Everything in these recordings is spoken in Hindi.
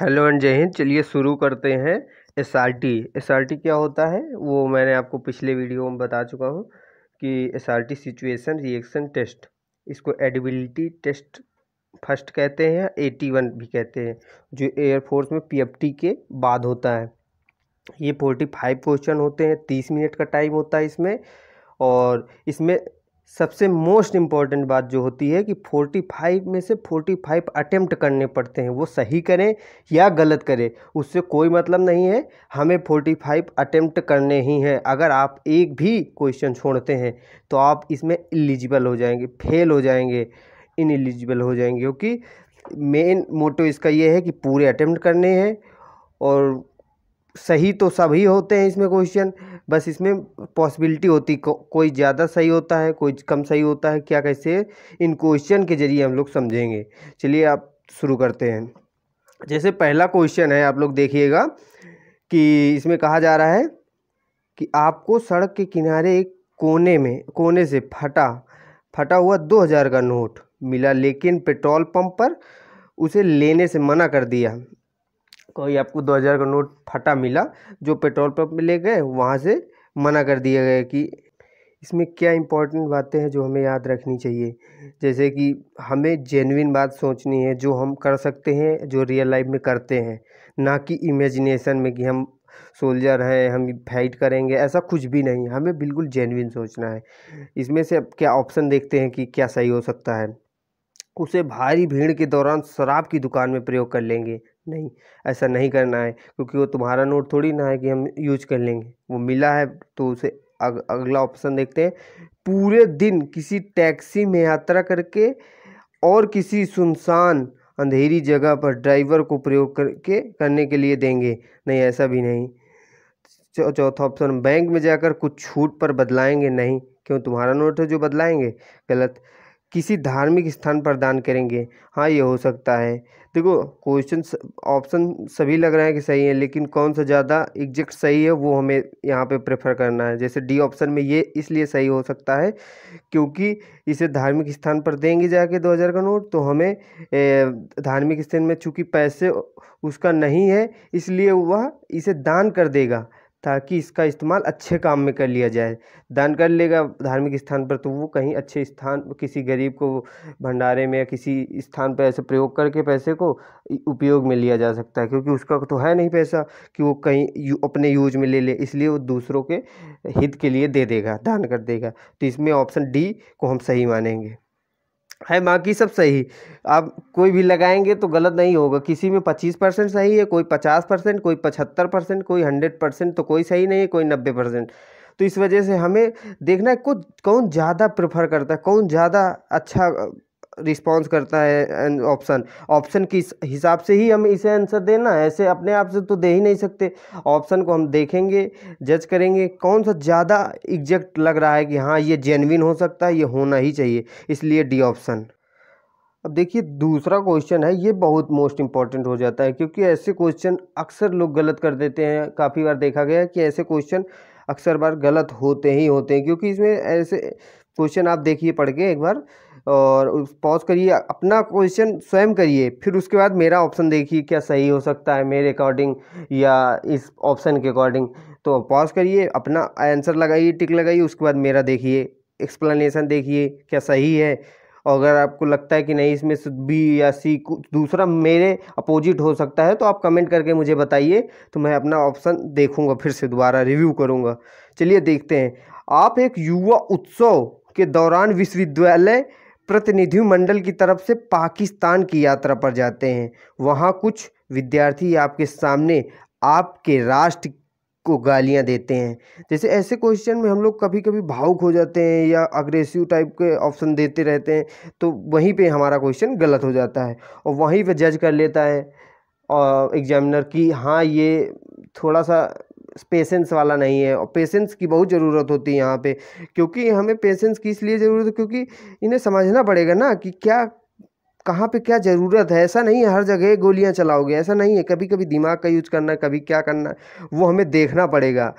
हेलो एंड जय हिंद चलिए शुरू करते हैं S R T S R T क्या होता है वो मैंने आपको पिछले वीडियो में बता चुका हूँ कि S R T situation reaction test इसको एडिबिलिटी टेस्ट फर्स्ट कहते हैं ए टी वन भी कहते हैं जो एयरफोर्स में पी एफ टी के बाद होता है ये फोर्टी फाइव क्वेश्चन होते हैं तीस मिनट का टाइम होता है इसमें और इसमें सबसे मोस्ट इम्पॉर्टेंट बात जो होती है कि 45 में से 45 अटैम्प्ट करने पड़ते हैं वो सही करें या गलत करें उससे कोई मतलब नहीं है हमें 45 अटैम्प्ट करने ही हैं अगर आप एक भी क्वेश्चन छोड़ते हैं तो आप इसमें एलिजिबल हो जाएंगे फेल हो जाएंगे इन एलिजिबल हो जाएंगे क्योंकि मेन मोटो इसका ये है कि पूरे अटैम्प्ट करने हैं और सही तो सभी होते हैं इसमें क्वेश्चन बस इसमें पॉसिबिलिटी होती को, कोई ज़्यादा सही होता है कोई कम सही होता है क्या कैसे इन क्वेश्चन के जरिए हम लोग समझेंगे चलिए आप शुरू करते हैं जैसे पहला क्वेश्चन है आप लोग देखिएगा कि इसमें कहा जा रहा है कि आपको सड़क के किनारे एक कोने में कोने से फटा फटा हुआ दो हज़ार का नोट मिला लेकिन पेट्रोल पंप पर उसे लेने से मना कर दिया कोई तो आपको दो हज़ार का नोट फटा मिला जो पेट्रोल पंप में ले गए वहाँ से मना कर दिया गया कि इसमें क्या इम्पोर्टेंट बातें हैं जो हमें याद रखनी चाहिए जैसे कि हमें जेनविन बात सोचनी है जो हम कर सकते हैं जो रियल लाइफ में करते हैं ना कि इमेजिनेशन में कि हम सोल्जर हैं हम फाइट करेंगे ऐसा कुछ भी नहीं हमें बिल्कुल जेनविन सोचना है इसमें से अब क्या ऑप्शन देखते हैं कि क्या सही हो सकता है उसे भारी भीड़ के दौरान शराब की दुकान में प्रयोग कर लेंगे नहीं ऐसा नहीं करना है क्योंकि वो तुम्हारा नोट थोड़ी ना है कि हम यूज कर लेंगे वो मिला है तो उसे अग, अगला ऑप्शन देखते हैं पूरे दिन किसी टैक्सी में यात्रा करके और किसी सुनसान अंधेरी जगह पर ड्राइवर को प्रयोग करके करने के लिए देंगे नहीं ऐसा भी नहीं चौथा ऑप्शन बैंक में जाकर कुछ छूट पर बदलाएंगे नहीं क्यों तुम्हारा नोट है जो बदलाएंगे गलत किसी धार्मिक स्थान पर दान करेंगे हाँ ये हो सकता है देखो क्वेश्चन ऑप्शन सभी लग रहा है कि सही है लेकिन कौन सा ज़्यादा एग्जैक्ट सही है वो हमें यहाँ पे प्रेफर करना है जैसे डी ऑप्शन में ये इसलिए सही हो सकता है क्योंकि इसे धार्मिक स्थान पर देंगे जाके दो हज़ार का नोट तो हमें धार्मिक स्थान में चूँकि पैसे उसका नहीं है इसलिए वह इसे दान कर देगा ताकि इसका इस्तेमाल अच्छे काम में कर लिया जाए दान कर लेगा धार्मिक स्थान पर तो वो कहीं अच्छे स्थान किसी गरीब को भंडारे में या किसी स्थान पर ऐसे प्रयोग करके पैसे को उपयोग में लिया जा सकता है क्योंकि उसका तो है नहीं पैसा कि वो कहीं यू, अपने यूज में ले ले इसलिए वो दूसरों के हित के लिए दे देगा दान कर देगा तो इसमें ऑप्शन डी को हम सही मानेंगे है बाकी सब सही आप कोई भी लगाएंगे तो गलत नहीं होगा किसी में पच्चीस परसेंट सही है कोई पचास परसेंट कोई पचहत्तर परसेंट कोई हंड्रेड परसेंट तो कोई सही नहीं है कोई नब्बे परसेंट तो इस वजह से हमें देखना है कुछ कौन ज़्यादा प्रेफर करता है कौन ज़्यादा अच्छा रिस्पॉन्स करता है ऑप्शन ऑप्शन किस हिसाब से ही हम इसे आंसर देना है ऐसे अपने आप से तो दे ही नहीं सकते ऑप्शन को हम देखेंगे जज करेंगे कौन सा ज़्यादा एग्जैक्ट लग रहा है कि हाँ ये जेनविन हो सकता है ये होना ही चाहिए इसलिए डी ऑप्शन अब देखिए दूसरा क्वेश्चन है ये बहुत मोस्ट इम्पॉर्टेंट हो जाता है क्योंकि ऐसे क्वेश्चन अक्सर लोग गलत कर देते हैं काफ़ी बार देखा गया है कि ऐसे क्वेश्चन अक्सर बार गलत होते ही होते हैं क्योंकि इसमें ऐसे क्वेश्चन आप देखिए पढ़ के एक बार और पॉज करिए अपना क्वेश्चन स्वयं करिए फिर उसके बाद मेरा ऑप्शन देखिए क्या सही हो सकता है मेरे अकॉर्डिंग या इस ऑप्शन के अकॉर्डिंग तो पॉज करिए अपना आंसर लगाइए टिक लगाइए उसके बाद मेरा देखिए एक्सप्लेनेशन देखिए क्या सही है और अगर आपको लगता है कि नहीं इसमें बी या सी दूसरा मेरे अपोजिट हो सकता है तो आप कमेंट करके मुझे बताइए तो मैं अपना ऑप्शन देखूंगा फिर से दोबारा रिव्यू करूंगा चलिए देखते हैं आप एक युवा उत्सव के दौरान विश्वविद्यालय प्रतिनिधिमंडल की तरफ से पाकिस्तान की यात्रा पर जाते हैं वहाँ कुछ विद्यार्थी आपके सामने आपके राष्ट्र को गालियाँ देते हैं जैसे ऐसे क्वेश्चन में हम लोग कभी कभी भावुक हो जाते हैं या अग्रेसिव टाइप के ऑप्शन देते रहते हैं तो वहीं पे हमारा क्वेश्चन गलत हो जाता है और वहीं पे जज कर लेता है एग्जामिनर कि हाँ ये थोड़ा सा पेशेंस वाला नहीं है और पेशेंस की बहुत ज़रूरत होती है यहाँ पे क्योंकि हमें पेशेंस की इसलिए ज़रूरत है क्योंकि इन्हें समझना पड़ेगा ना कि क्या कहाँ पे क्या ज़रूरत है ऐसा नहीं है हर जगह गोलियाँ चलाओगे ऐसा नहीं है कभी कभी दिमाग का यूज करना कभी क्या करना वो हमें देखना पड़ेगा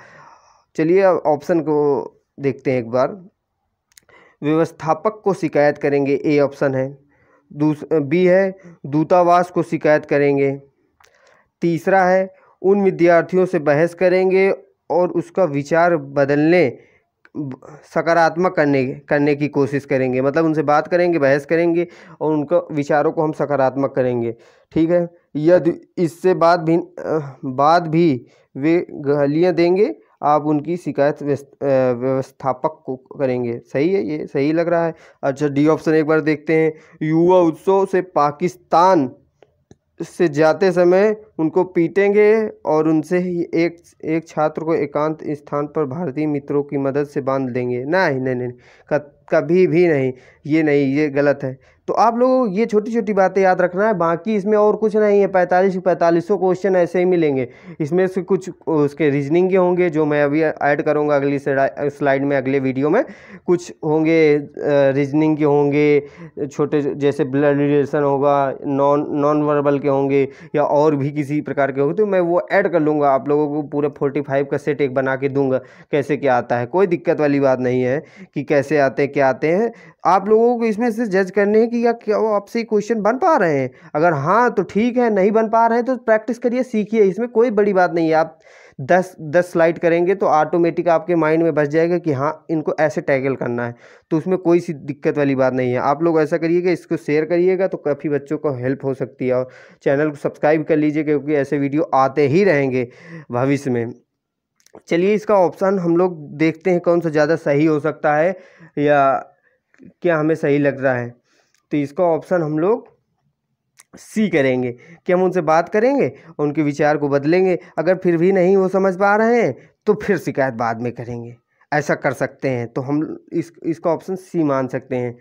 चलिए ऑप्शन को देखते हैं एक बार व्यवस्थापक को शिकायत करेंगे ए ऑप्शन है दूस बी है दूतावास को शिकायत करेंगे तीसरा है उन विद्यार्थियों से बहस करेंगे और उसका विचार बदलने सकारात्मक करने करने की कोशिश करेंगे मतलब उनसे बात करेंगे बहस करेंगे और उनका विचारों को हम सकारात्मक करेंगे ठीक है यदि इससे बाद भी बाद भी वे गहलियाँ देंगे आप उनकी शिकायत व्यवस्थापक को करेंगे सही है ये सही लग रहा है अच्छा डी ऑप्शन एक बार देखते हैं युवा उत्सव से पाकिस्तान से जाते समय उनको पीटेंगे और उनसे ही एक एक छात्र को एकांत स्थान पर भारतीय मित्रों की मदद से बांध लेंगे ना नहीं नहीं नहीं कभी भी नहीं ये नहीं ये गलत है तो आप लोगों को ये छोटी छोटी बातें याद रखना है बाकी इसमें और कुछ नहीं है पैंतालीस पैंतालीस सौ क्वेश्चन ऐसे ही मिलेंगे इसमें से कुछ उसके रीजनिंग के होंगे जो मैं अभी ऐड करूँगा अगली स्लाइड में अगले वीडियो में कुछ होंगे रीजनिंग के होंगे छोटे जैसे ब्लड रिलेशन होगा नॉन नॉन वर्बल के होंगे या और भी किसी प्रकार के होंगे तो मैं वो ऐड कर लूँगा आप लोगों को पूरे फोर्टी फाइव का सेट एक बना के दूँगा कैसे क्या आता है कोई दिक्कत वाली बात नहीं है कि कैसे आते हैं लेके आते हैं आप लोगों को इसमें से जज करने हैं कि या क्या वो आपसे क्वेश्चन बन पा रहे हैं अगर हाँ तो ठीक है नहीं बन पा रहे हैं तो प्रैक्टिस करिए सीखिए इसमें कोई बड़ी बात नहीं है आप दस दस स्लाइड करेंगे तो ऑटोमेटिक आपके माइंड में बस जाएगा कि हाँ इनको ऐसे टैगल करना है तो उसमें कोई सी दिक्कत वाली बात नहीं है आप लोग ऐसा करिएगा इसको शेयर करिएगा तो काफ़ी बच्चों को हेल्प हो सकती है और चैनल को सब्सक्राइब कर लीजिए क्योंकि ऐसे वीडियो आते ही रहेंगे भविष्य में चलिए इसका ऑप्शन हम लोग देखते हैं कौन सा ज़्यादा सही हो सकता है या क्या हमें सही लग रहा है तो इसका ऑप्शन हम लोग सी करेंगे कि हम उनसे बात करेंगे उनके विचार को बदलेंगे अगर फिर भी नहीं वो समझ पा रहे हैं तो फिर शिकायत बाद में करेंगे ऐसा कर सकते हैं तो हम इस इसका ऑप्शन सी मान सकते हैं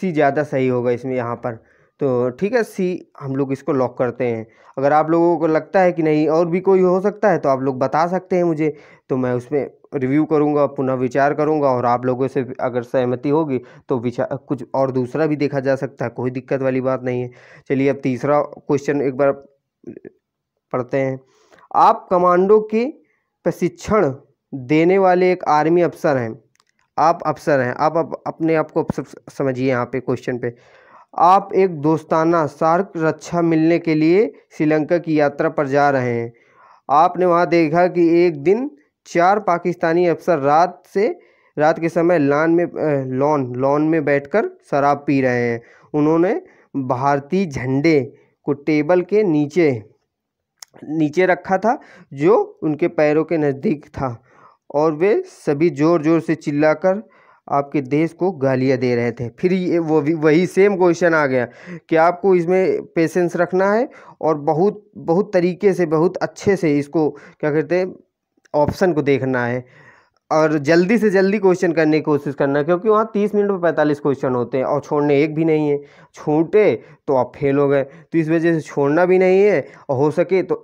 सी ज़्यादा सही होगा इसमें यहाँ पर तो ठीक है सी हम लोग इसको लॉक करते हैं अगर आप लोगों को लगता है कि नहीं और भी कोई हो सकता है तो आप लोग बता सकते हैं मुझे तो मैं उसमें रिव्यू करूँगा पुनः विचार करूँगा और आप लोगों से अगर सहमति होगी तो विचार कुछ और दूसरा भी देखा जा सकता है कोई दिक्कत वाली बात नहीं है चलिए अब तीसरा क्वेश्चन एक बार पढ़ते हैं आप कमांडो के प्रशिक्षण देने वाले एक आर्मी अफसर हैं आप अफसर हैं आप अप, अपने आप को समझिए यहाँ पे क्वेश्चन पे आप एक दोस्ताना सार्क रक्षा मिलने के लिए श्रीलंका की यात्रा पर जा रहे हैं आपने वहां देखा कि एक दिन चार पाकिस्तानी अफसर रात से रात के समय लान में लॉन लॉन में बैठकर शराब पी रहे हैं उन्होंने भारतीय झंडे को टेबल के नीचे नीचे रखा था जो उनके पैरों के नज़दीक था और वे सभी ज़ोर ज़ोर से चिल्लाकर आपके देश को गालियाँ दे रहे थे फिर ये वो भी वही सेम क्वेश्चन आ गया कि आपको इसमें पेशेंस रखना है और बहुत बहुत तरीके से बहुत अच्छे से इसको क्या कहते हैं ऑप्शन को देखना है और जल्दी से जल्दी क्वेश्चन करने की कोशिश करना क्योंकि वहाँ तीस मिनट में पैंतालीस क्वेश्चन होते हैं और छोड़ने एक भी नहीं है छूटे तो आप फेल हो गए तो इस वजह से छोड़ना भी नहीं है और हो सके तो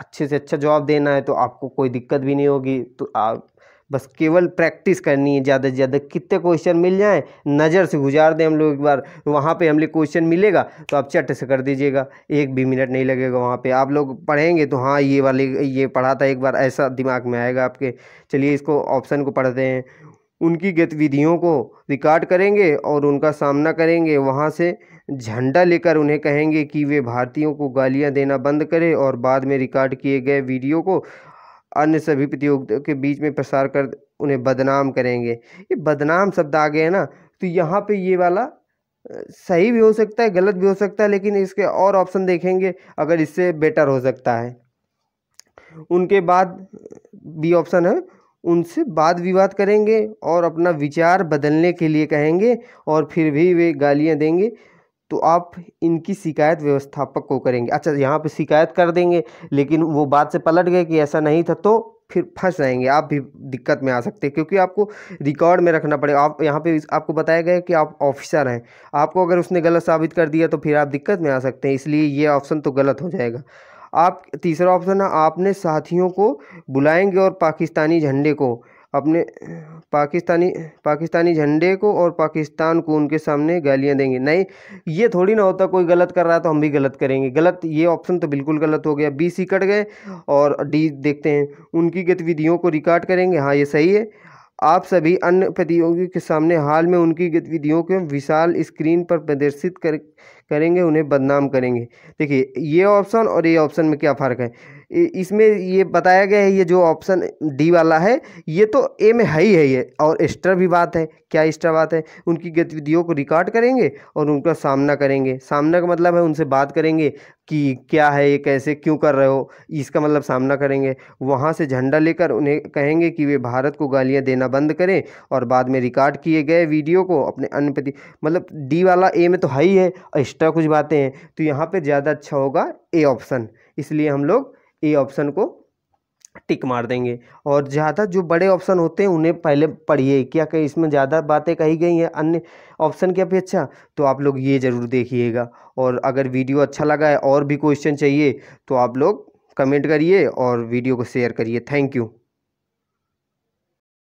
अच्छे से अच्छा जवाब देना है तो आपको कोई दिक्कत भी नहीं होगी तो आप बस केवल प्रैक्टिस करनी है ज़्यादा से ज़्यादा कितने क्वेश्चन मिल जाएँ नज़र से गुजार दें हम लोग एक बार वहाँ पे लोग क्वेश्चन मिलेगा तो आप चट से कर दीजिएगा एक भी मिनट नहीं लगेगा वहाँ पे आप लोग पढ़ेंगे तो हाँ ये वाले ये पढ़ा था एक बार ऐसा दिमाग में आएगा आपके चलिए इसको ऑप्शन को पढ़ते हैं उनकी गतिविधियों को रिकॉर्ड करेंगे और उनका सामना करेंगे वहाँ से झंडा लेकर उन्हें कहेंगे कि वे भारतीयों को गालियाँ देना बंद करें और बाद में रिकॉर्ड किए गए वीडियो को अन्य सभी प्रतियोगिताओं के बीच में प्रसार कर उन्हें बदनाम करेंगे ये बदनाम शब्द आ गए ना तो यहाँ पे ये वाला सही भी हो सकता है गलत भी हो सकता है लेकिन इसके और ऑप्शन देखेंगे अगर इससे बेटर हो सकता है उनके बाद बी ऑप्शन है उनसे वाद विवाद करेंगे और अपना विचार बदलने के लिए कहेंगे और फिर भी वे गालियाँ देंगे तो आप इनकी शिकायत व्यवस्थापक को करेंगे अच्छा यहाँ पे शिकायत कर देंगे लेकिन वो बात से पलट गए कि ऐसा नहीं था तो फिर फंस जाएंगे आप भी दिक्कत में आ सकते हैं क्योंकि आपको रिकॉर्ड में रखना पड़ेगा आप यहाँ पे आपको बताया गया कि आप ऑफिसर हैं आपको अगर उसने गलत साबित कर दिया तो फिर आप दिक्कत में आ सकते हैं इसलिए ये ऑप्शन तो गलत हो जाएगा आप तीसरा ऑप्शन है आपने साथियों को बुलाएंगे और पाकिस्तानी झंडे को अपने पाकिस्तानी पाकिस्तानी झंडे को और पाकिस्तान को उनके सामने गालियाँ देंगे नहीं ये थोड़ी ना होता कोई गलत कर रहा है तो हम भी गलत करेंगे गलत ये ऑप्शन तो बिल्कुल गलत हो गया बी सी कट गए और डी देखते हैं उनकी गतिविधियों को रिकॉर्ड करेंगे हाँ ये सही है आप सभी अन्य प्रतियोगियों के सामने हाल में उनकी गतिविधियों के विशाल स्क्रीन पर प्रदर्शित कर करेंगे उन्हें बदनाम करेंगे देखिए ये ऑप्शन और ये ऑप्शन में क्या फ़र्क है इसमें ये बताया गया है ये जो ऑप्शन डी वाला है ये तो ए में है ही है ये और एक्स्ट्रा भी बात है क्या एक्स्ट्रा बात है उनकी गतिविधियों को रिकॉर्ड करेंगे और उनका सामना करेंगे सामना का मतलब है उनसे बात करेंगे कि क्या है ये कैसे क्यों कर रहे हो इसका मतलब सामना करेंगे वहाँ से झंडा लेकर उन्हें कहेंगे कि वे भारत को गालियाँ देना बंद करें और बाद में रिकॉर्ड किए गए वीडियो को अपने अन्य प्रति मतलब डी वाला ए में तो है ही है एक्स्ट्रा कुछ बातें हैं तो यहाँ पर ज़्यादा अच्छा होगा ए ऑप्शन इसलिए हम लोग ए ऑप्शन को टिक मार देंगे और ज़्यादा जो बड़े ऑप्शन होते हैं उन्हें पहले पढ़िए क्या कहीं इसमें ज़्यादा बातें कही गई हैं अन्य ऑप्शन की अपेक्षा तो आप लोग ये ज़रूर देखिएगा और अगर वीडियो अच्छा लगा है और भी क्वेश्चन चाहिए तो आप लोग कमेंट करिए और वीडियो को शेयर करिए थैंक यू